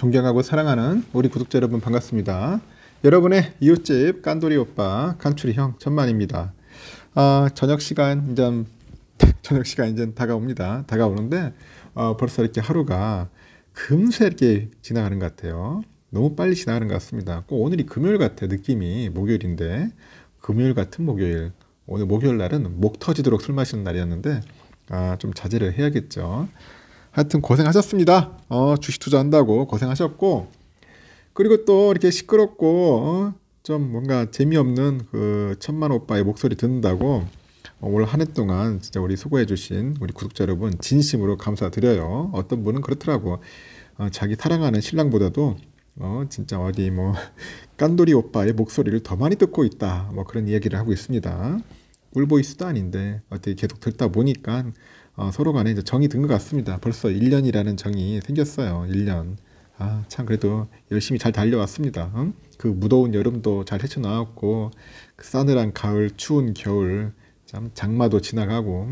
존경하고 사랑하는 우리 구독자 여러분 반갑습니다. 여러분의 이웃집 깐돌이 오빠 깐추리 형 천만입니다. 아, 저녁 시간 이제 저녁 시간 이제 다가옵니다. 다가오는데 어, 벌써 이렇게 하루가 금세 이렇게 지나가는 것 같아요. 너무 빨리 지나가는 것 같습니다. 꼭 오늘이 금요일 같아 느낌이 목요일인데 금요일 같은 목요일 오늘 목요일 날은 목 터지도록 술 마시는 날이었는데 아, 좀 자제를 해야겠죠. 하여튼 고생하셨습니다. 어, 주식 투자한다고 고생하셨고 그리고 또 이렇게 시끄럽고 어, 좀 뭔가 재미없는 그 천만 오빠의 목소리 듣는다고 어, 올한 해 동안 진짜 우리 수고해주신 우리 구독자 여러분 진심으로 감사드려요. 어떤 분은 그렇더라고 어, 자기 사랑하는 신랑보다도 어, 진짜 어디 뭐 깐돌이 오빠의 목소리를 더 많이 듣고 있다 뭐 그런 이야기를 하고 있습니다. 울보이스도 아닌데 어떻게 계속 듣다 보니까 어, 서로 간에 이제 정이 든 것 같습니다. 벌써 1년이라는 정이 생겼어요. 1년. 아, 참 그래도 열심히 잘 달려왔습니다. 응? 그 무더운 여름도 잘 헤쳐나왔고 그 싸늘한 가을, 추운 겨울, 참 장마도 지나가고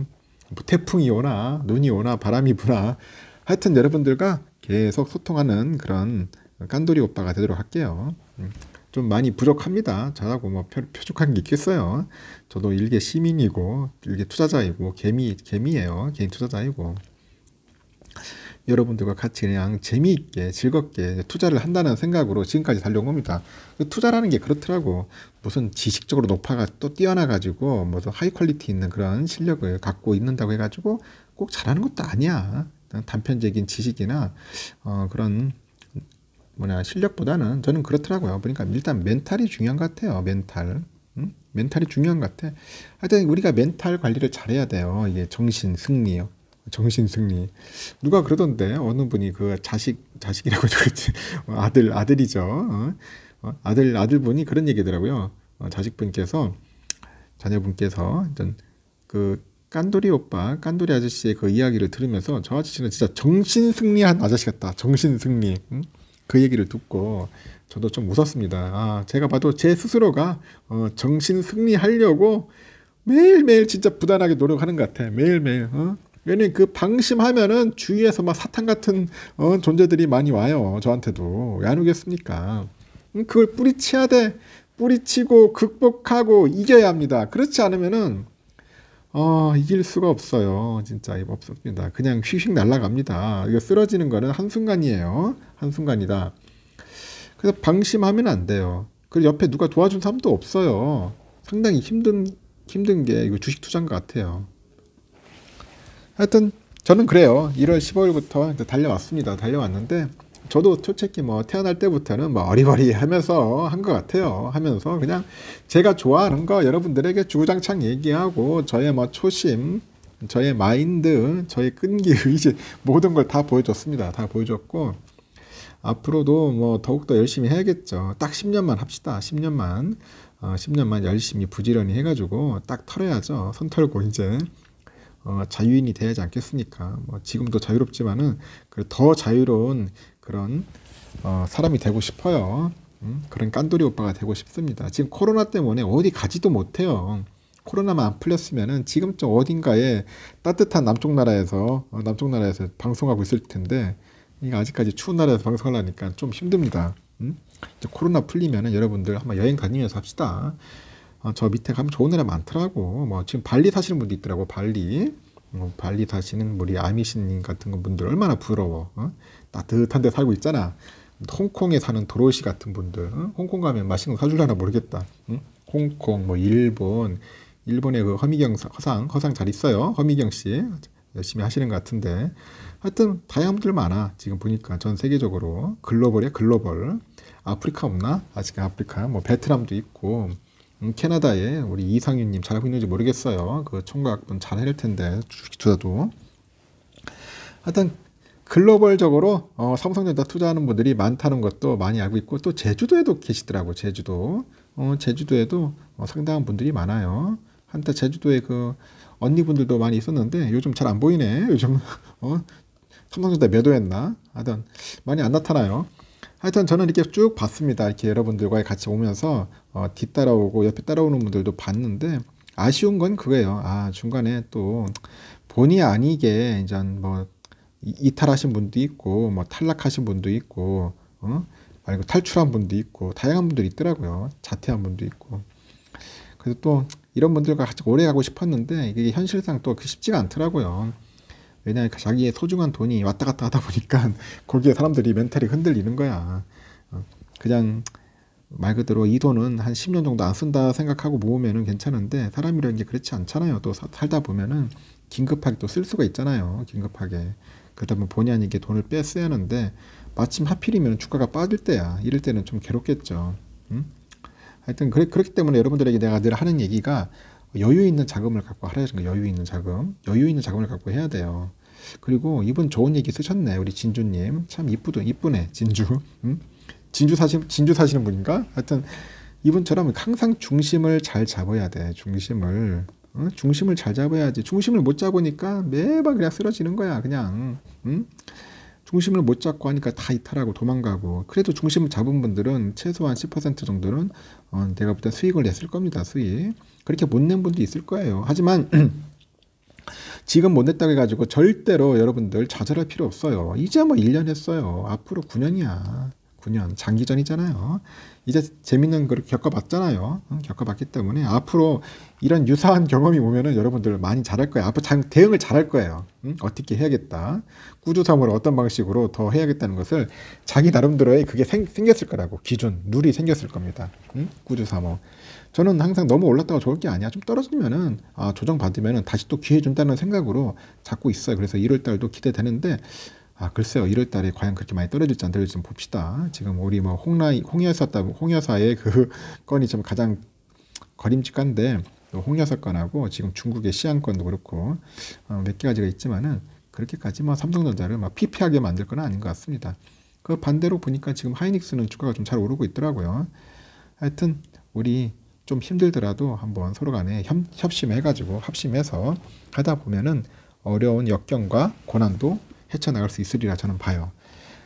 뭐 태풍이 오나 눈이 오나 바람이 부나 하여튼 여러분들과 계속 소통하는 그런 깐돌이 오빠가 되도록 할게요. 응? 좀 많이 부족합니다. 잘라고뭐 표, 족한게 있겠어요. 저도 일개 시민이고 일개 투자자이고 개미 개미예요. 개인 투자자이고 여러분들과 같이 그냥 재미있게 즐겁게 투자를 한다는 생각으로 지금까지 달려온 겁니다. 그 투자라는 게 그렇더라고. 무슨 지식적으로 높아가 또 뛰어나가지고 무슨 하이 퀄리티 있는 그런 실력을 갖고 있는다고 해가지고 꼭 잘하는 것도 아니야. 단편적인 지식이나 어, 그런 뭐냐 실력보다는 저는 그렇더라고요. 그러니까 일단 멘탈이 중요한 것 같아요. 멘탈. 멘탈이 중요한 것 같아. 하여튼 우리가 멘탈 관리를 잘해야 돼요. 이게 정신 승리요. 정신 승리. 누가 그러던데 어느 분이 그 자식 자식이라고 그랬지 어, 아들 아들이죠. 어? 어? 아들 아들분이 그런 얘기더라고요. 어, 자식분께서 자녀분께서 일단 그 깐돌이 오빠, 깐돌이 아저씨의 그 이야기를 들으면서 저 아저씨는 진짜 정신 승리한 아저씨 같다. 정신 승리. 응? 그 얘기를 듣고 저도 좀 웃었습니다. 아, 제가 봐도 제 스스로가 어, 정신 승리하려고 매일매일 진짜 부단하게 노력하는 것 같아. 매일매일. 어? 왜냐면 그 방심하면은 주위에서 막 사탄 같은 어, 존재들이 많이 와요. 저한테도. 왜안 오겠습니까? 음, 그걸 뿌리치야 돼. 뿌리치고 극복하고 이겨야 합니다. 그렇지 않으면은 어, 이길 수가 없어요. 진짜 이 없습니다. 그냥 휙휙 날아갑니다 이거 쓰러지는 거는 한순간이에요. 한순간이다. 그래서 방심하면 안 돼요. 그리고 옆에 누가 도와준 사람도 없어요. 상당히 힘든, 힘든 게 이거 주식 투자인 것 같아요. 하여튼 저는 그래요. 1월 15일부터 달려왔습니다. 달려왔는데 저도 솔직히 뭐 태어날 때부터는 뭐 어리버리 하면서 한 것 같아요. 하면서 그냥 제가 좋아하는 거 여러분들에게 주구장창 얘기하고 저의 뭐 초심, 저의 마인드, 저의 끈기, 의지 모든 걸 다 보여줬습니다. 다 보여줬고 앞으로도 뭐 더욱더 열심히 해야겠죠. 딱 10년만 합시다. 10년만. 어, 10년만 열심히 부지런히 해가지고 딱 털어야죠. 손 털고 이제 어, 자유인이 돼야지 않겠습니까? 뭐 지금도 자유롭지만은 더 자유로운 그런 어, 사람이 되고 싶어요. 음? 그런 깐돌이 오빠가 되고 싶습니다. 지금 코로나 때문에 어디 가지도 못해요. 코로나만 안 풀렸으면은 지금쯤 어딘가에 따뜻한 남쪽 나라에서 어, 남쪽 나라에서 방송하고 있을 텐데 이게 아직까지 추운 나라에서 방송을 하니까 좀 힘듭니다. 음? 코로나 풀리면은 여러분들 한번 여행 다니면서 합시다. 어, 저 밑에 가면 좋은 나라 많더라고. 뭐 지금 발리 사시는 분도 있더라고. 발리. 어, 발리 사시는 우리 아미신님 같은 분들 얼마나 부러워. 어? 따뜻한 데 살고 있잖아. 홍콩에 사는 도로시 같은 분들, 응? 홍콩 가면 맛있는 거 사줄라나 모르겠다. 응? 홍콩, 뭐 일본, 일본의 그 허미경 허상, 허상 잘 있어요. 허미경 씨 열심히 하시는 것 같은데, 하여튼 다양한 분들 많아. 지금 보니까 전 세계적으로 글로벌이야 글로벌. 아프리카 없나? 아직 아프리카, 뭐 베트남도 있고. 음, 캐나다에 우리 이상윤님 잘하고 있는지 모르겠어요. 그 총각분 잘 해낼 텐데 주식 투자도. 하여튼 글로벌적으로 어, 삼성전자 투자하는 분들이 많다는 것도 많이 알고 있고 또 제주도에도 계시더라고 제주도 어, 제주도에도 어, 상당한 분들이 많아요 한때 제주도에 그 언니분들도 많이 있었는데 요즘 잘 안 보이네 요즘 어, 삼성전자 매도했나 하여튼 많이 안 나타나요 하여튼 저는 이렇게 쭉 봤습니다 이렇게 여러분들과 같이 오면서 어, 뒤 따라오고 옆에 따라오는 분들도 봤는데 아쉬운 건 그거예요 아 중간에 또 본의 아니게 이제 뭐 이탈하신 분도 있고 뭐 탈락하신 분도 있고 어? 아니고 탈출한 분도 있고 다양한 분들이 있더라고요. 자퇴한 분도 있고. 그래서 또 이런 분들과 같이 오래 가고 싶었는데 이게 현실상 또 쉽지가 않더라고요. 왜냐하면 그 자기의 소중한 돈이 왔다 갔다 하다 보니까 거기에 사람들이 멘탈이 흔들리는 거야. 어, 그냥 말 그대로 이 돈은 한 10년 정도 안 쓴다 생각하고 모으면 괜찮은데 사람이라는 게 그렇지 않잖아요. 또 살다 보면은 긴급하게 또 쓸 수가 있잖아요. 긴급하게. 그러다 보면 본의 아니게 돈을 빼야하는데 마침 하필이면 주가가 빠질 때야. 이럴 때는 좀 괴롭겠죠. 음? 하여튼 그래, 그렇기 때문에 여러분들에게 내가 늘 하는 얘기가 여유 있는 자금을 갖고 하라는 거 여유 있는 자금. 여유 있는 자금을 갖고 해야 돼요. 그리고 이분 좋은 얘기 쓰셨네. 우리 진주님. 참 이쁘도, 이쁘네. 진주. 음? 진주 사신, 진주 사시는 분인가? 하여튼 이분처럼 항상 중심을 잘 잡아야 돼. 중심을. 응? 중심을 잘 잡아야지. 중심을 못 잡으니까 매번 그냥 쓰러지는 거야. 그냥 응? 중심을 못 잡고 하니까 다 이탈하고 도망가고. 그래도 중심을 잡은 분들은 최소한 10% 정도는 어, 내가 보다 수익을 냈을 겁니다. 수익. 그렇게 못 낸 분도 있을 거예요. 하지만 지금 못 냈다고 해가지고 절대로 여러분들 좌절할 필요 없어요. 이제 뭐 1년 했어요. 앞으로 9년이야. 9년 장기전이잖아요. 이제 재밌는 걸 겪어봤잖아요. 겪어봤기 때문에 앞으로 이런 유사한 경험이 오면은 여러분들 많이 잘할 거예요. 앞으로 잘, 대응을 잘할 거예요. 응? 어떻게 해야겠다. 꾸준함으로 어떤 방식으로 더 해야겠다는 것을 자기 나름대로의 그게 생, 생겼을 거라고 기준 룰이 생겼을 겁니다. 응? 꾸준 삼호. 저는 항상 너무 올랐다고 좋을 게 아니야. 좀 떨어지면은 아, 조정 받으면은 다시 또 기회 준다는 생각으로 잡고 있어요. 그래서 1월 달도 기대되는데 아 글쎄요 1월 달에 과연 그렇게 많이 떨어질지 안 떨어질지 좀 봅시다. 지금 우리 뭐 홍라 홍여사 홍여사의 그 건이 좀 가장 거림직한데 홍여사 건하고 지금 중국의 시안 건도 그렇고 어, 몇 가지가 있지만은 그렇게까지 뭐 삼성전자를 막 피폐하게 만들 건 아닌 것 같습니다. 그 반대로 보니까 지금 하이닉스는 주가가 좀 잘 오르고 있더라고요. 하여튼 우리 좀 힘들더라도 한번 서로 간에 협, 협심해가지고 합심해서 하다 보면은 어려운 역경과 고난도 헤쳐나갈 수 있으리라 저는 봐요.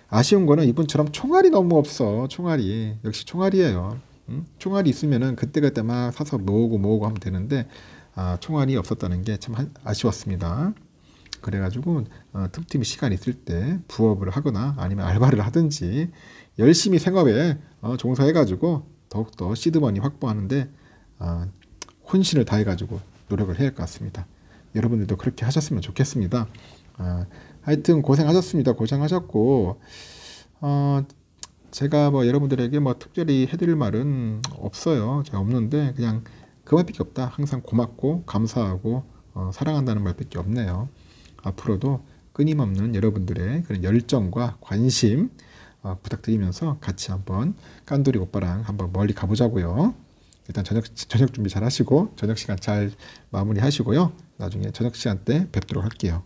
아쉬운 거는 이분처럼 총알이 너무 없어. 총알이. 역시 총알이에요. 음? 총알이 있으면은 그때그때 막 사서 모으고 모으고 하면 되는데 아, 총알이 없었다는 게 참 아쉬웠습니다. 그래가지고 어, 틈틈이 시간 있을 때 부업을 하거나 아니면 알바를 하든지 열심히 생업에 어, 종사해가지고 더욱더 시드머니 확보하는데 어, 혼신을 다해가지고 노력을 해야 할 것 같습니다. 여러분들도 그렇게 하셨으면 좋겠습니다. 어, 하여튼 고생하셨습니다. 고생하셨고 어 제가 뭐 여러분들에게 뭐 특별히 해드릴 말은 없어요. 제가 없는데 그냥 그 말밖에 없다. 항상 고맙고 감사하고 어, 사랑한다는 말밖에 없네요. 앞으로도 끊임없는 여러분들의 그런 열정과 관심 어, 부탁드리면서 같이 한번 깐돌이 오빠랑 한번 멀리 가보자고요. 일단 저녁 저녁 준비 잘 하시고 저녁 시간 잘 마무리하시고요. 나중에 저녁 시간 때 뵙도록 할게요.